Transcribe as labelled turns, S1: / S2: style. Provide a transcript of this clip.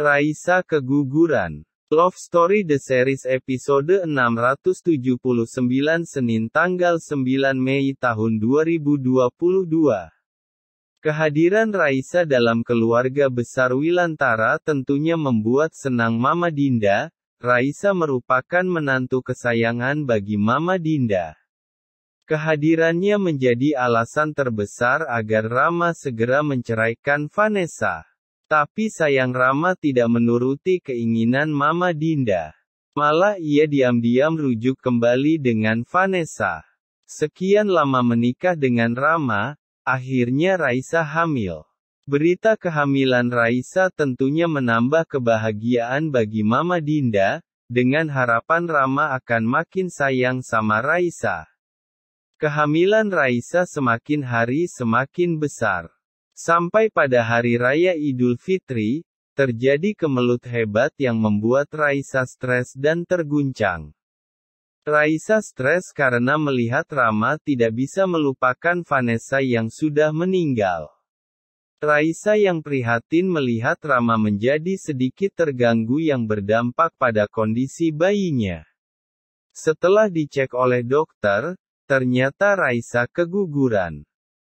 S1: Raisa keguguran. Love Story The Series episode 679 Senin tanggal 9 Mei tahun 2022. Kehadiran Raisa dalam keluarga besar Wilantara tentunya membuat senang Mama Dinda. Raisa merupakan menantu kesayangan bagi Mama Dinda. Kehadirannya menjadi alasan terbesar agar Rama segera menceraikan Vanessa. Tapi sayang Rama tidak menuruti keinginan Mama Dinda. Malah ia diam-diam rujuk kembali dengan Vanessa. Sekian lama menikah dengan Rama, akhirnya Raisa hamil. Berita kehamilan Raisa tentunya menambah kebahagiaan bagi Mama Dinda, dengan harapan Rama akan makin sayang sama Raisa. Kehamilan Raisa semakin hari semakin besar. Sampai pada hari raya Idul Fitri, terjadi kemelut hebat yang membuat Raisa stres dan terguncang. Raisa stres karena melihat Rama tidak bisa melupakan Vanessa yang sudah meninggal. Raisa yang prihatin melihat Rama menjadi sedikit terganggu yang berdampak pada kondisi bayinya. Setelah dicek oleh dokter, ternyata Raisa keguguran.